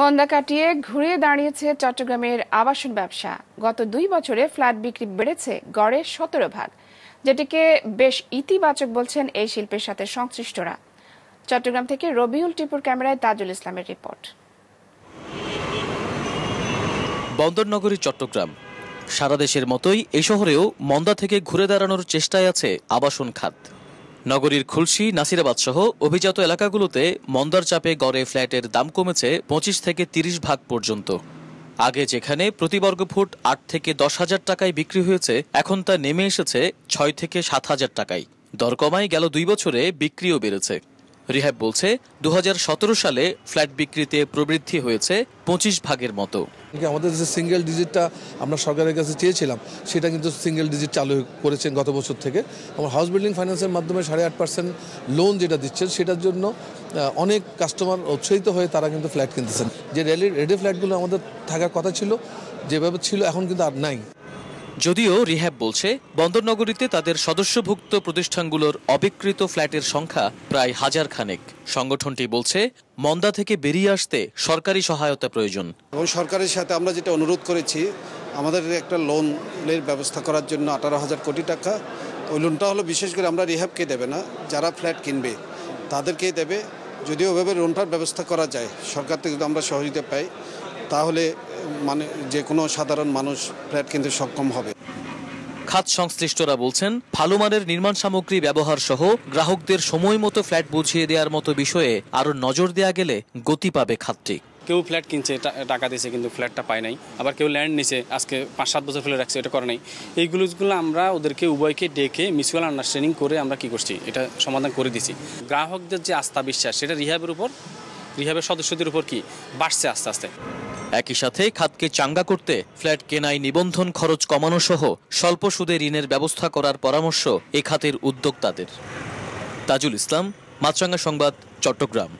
মন্দা কাটিয়ে ঘুরে দাঁড়িয়েছে চট্টগ্রামের আবাসন ব্যবসা গত দুই বছরে ফ্ল্যাট বিক্রি বেড়েছে গড়ে সতেরো ভাগ যেটিকে বেশ ইতিবাচক বলছেন এই শিল্পের সাথে সংশ্লিষ্টরা চট্টগ্রাম থেকে রবিউল টিপুর ক্যামেরায় তাজুল ইসলামের রিপোর্ট বন্দরনগরী চট্টগ্রাম সারা দেশের মতোই এই শহরেও মন্দা থেকে ঘুরে দাঁড়ানোর চেষ্টায় আছে আবাসন খাত নগরীর খুলশি নাসিরাবাদ সহ অভিজাত এলাকাগুলোতে মন্দার চাপে গড়ে ফ্ল্যাটের দাম কমেছে পঁচিশ থেকে তিরিশ ভাগ পর্যন্ত আগে যেখানে প্রতি বর্গ ফুট আট থেকে দশ হাজার টাকায় বিক্রি হয়েছে এখন তা নেমে এসেছে ছয় থেকে সাত হাজার টাকায় দর কমায় গেল দুই বছরে বিক্রিও বেড়েছে রিহ্যাব বলছে দু সালে ফ্ল্যাট বিক্রিতে প্রবৃদ্ধি হয়েছে পঁচিশ ভাগের মতো আমাদের যে সিঙ্গেল ডিজিটটা আমরা সরকারের কাছে চেয়েছিলাম সেটা কিন্তু সিঙ্গেল ডিজিট চালু করেছেন গত বছর থেকে আমার হাউস বিল্ডিং ফাইন্যান্সের মাধ্যমে সাড়ে আট পার্সেন্ট লোন যেটা দিচ্ছেন সেটার জন্য অনেক কাস্টমার উৎসাহিত হয়ে তারা কিন্তু ফ্ল্যাট কিনতেছেন যে রেলি রেডি ফ্ল্যাটগুলো আমাদের থাকার কথা ছিল যেভাবে ছিল এখন কিন্তু আর নাই যদিও রিহ্যাব বলছে বন্দরনগরীতে তাদের সদস্যভুক্ত প্রতিষ্ঠানগুলোর অবিকৃত ফ্ল্যাটের সংখ্যা প্রায় হাজার খানেক সংগঠনটি বলছে মন্দা থেকে বেরিয়ে আসতে সরকারি সহায়তা প্রয়োজন এবং সরকারের সাথে আমরা যেটা অনুরোধ করেছি আমাদের একটা লোনের ব্যবস্থা করার জন্য আঠারো হাজার কোটি টাকা ওই লোনটা হলো বিশেষ করে আমরা রিহ্যাবকে দেবে না যারা ফ্ল্যাট কিনবে তাদেরকে দেবে যদি ওভাবে লোনটার ব্যবস্থা করা যায় সরকার থেকে যদি আমরা সহযোগিতা পাই তাহলে মানে যে কোনো সাধারণ মানুষ ফ্ল্যাট কিনতে সক্ষম হবে খাত সংশ্লিষ্টরা বলছেন ভালো মানের নির্মাণ সামগ্রী ব্যবহার সহ গ্রাহকদের সময় মতো ফ্ল্যাট বুঝিয়ে দেওয়ার মতো বিষয়ে আরও নজর দেওয়া গেলে গতি পাবে খাতটি কেউ ফ্ল্যাট কিনছে টাকা দিয়েছে কিন্তু ফ্ল্যাটটা পায় নাই আবার কেউ ল্যান্ড নিছে আজকে পাঁচ সাত বছর ফেলে রাখছে এটা করে নাই এইগুলোগুলো আমরা ওদেরকে উভয়কে ডেকে মিউচুয়াল আন্ডারস্ট্যান্ডিং করে আমরা কি করছি এটা সমাধান করে দিছি গ্রাহকদের যে আস্থা বিশ্বাস সেটা রিহাবের উপর রিহাবের সদস্যদের উপর কি বাড়ছে আস্তে আস্তে একই সাথে খাতকে চাঙ্গা করতে ফ্ল্যাট কেনায় নিবন্ধন খরচ কমানো সহ স্বল্প সুদে ঋণের ব্যবস্থা করার পরামর্শ এ খাতের উদ্যোক্তাদের তাজুল ইসলাম মাছরাঙ্গা সংবাদ চট্টগ্রাম